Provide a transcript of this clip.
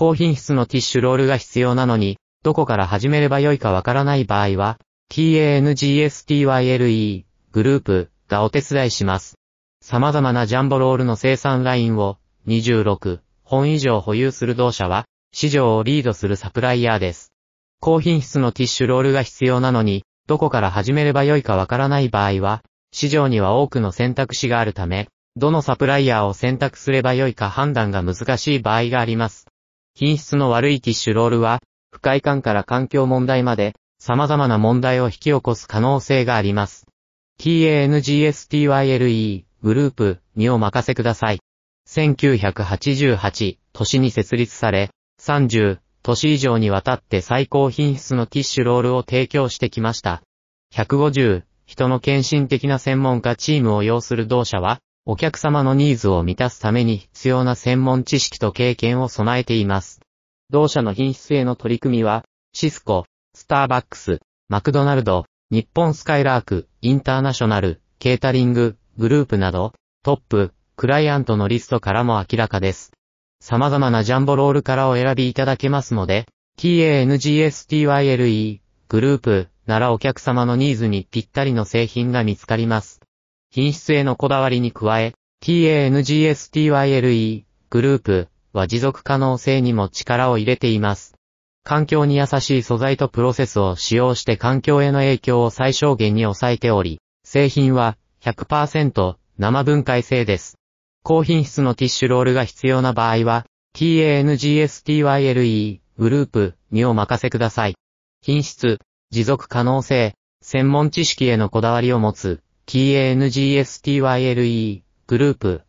高品質のティッシュロールが必要なのに、どこから始めればよいかわからない場合は、TANGSTYLE グループがお手伝いします。様々なジャンボロールの生産ラインを26本以上保有する同社は、市場をリードするサプライヤーです。高品質のティッシュロールが必要なのに、どこから始めればよいかわからない場合は、市場には多くの選択肢があるため、どのサプライヤーを選択すればよいか判断が難しい場合があります。品質の悪いティッシュロールは、不快感から環境問題まで、様々な問題を引き起こす可能性があります。TANGSTYLE グループにお任せください。1988年に設立され、30年以上にわたって最高品質のティッシュロールを提供してきました。150人の献身的な専門家チームを要する同社は、お客様のニーズを満たすために必要な専門知識と経験を備えています。同社の品質への取り組みは、シスコ、スターバックス、マクドナルド、日本スカイラーク、インターナショナル、ケータリング、グループなど、トップ、クライアントのリストからも明らかです。様々なジャンボロールからお選びいただけますので、TANGSTYLE、グループならお客様のニーズにぴったりの製品が見つかります。品質へのこだわりに加え、TANGSTYLE グループは持続可能性にも力を入れています。環境に優しい素材とプロセスを使用して環境への影響を最小限に抑えており、製品は100%生分解性です。高品質のティッシュロールが必要な場合は、TANGSTYLE グループにお任せください。品質、持続可能性、専門知識へのこだわりを持つ TANGSTYLE グループ